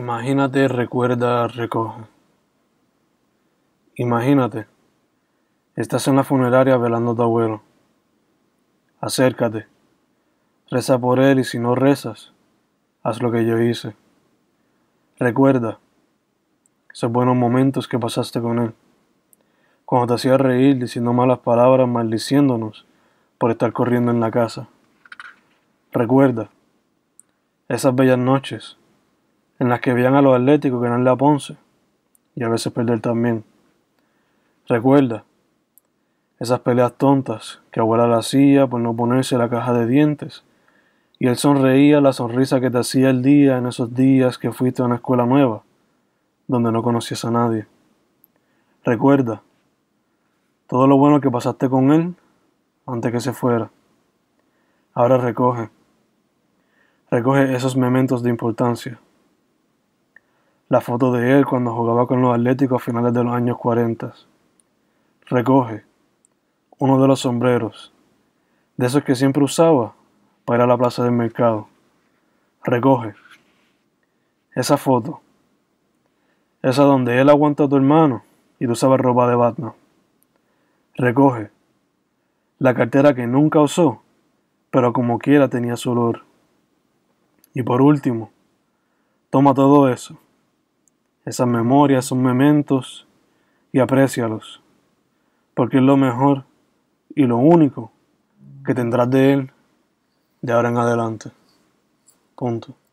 Imagínate, recuerda, recojo. Imagínate, estás en la funeraria velando a tu abuelo. Acércate, reza por él y si no rezas, haz lo que yo hice. Recuerda esos buenos momentos que pasaste con él, cuando te hacía reír diciendo malas palabras, maldiciéndonos por estar corriendo en la casa. Recuerda esas bellas noches en las que veían a los atléticos ganarle a Ponce y a veces perder también. Recuerda esas peleas tontas que abuela la hacía por no ponerse la caja de dientes y él sonreía la sonrisa que te hacía el día en esos días que fuiste a una escuela nueva, donde no conocías a nadie. Recuerda todo lo bueno que pasaste con él antes que se fuera. Ahora recoge. Recoge esos mementos de importancia la foto de él cuando jugaba con los Atléticos a finales de los años 40. Recoge uno de los sombreros, de esos que siempre usaba para ir a la plaza del mercado. Recoge esa foto, esa donde él aguanta a tu hermano y tú sabes ropa de Batman. Recoge la cartera que nunca usó, pero como quiera tenía su olor. Y por último, toma todo eso esas memorias son mementos y aprécialos, porque es lo mejor y lo único que tendrás de Él de ahora en adelante. Punto.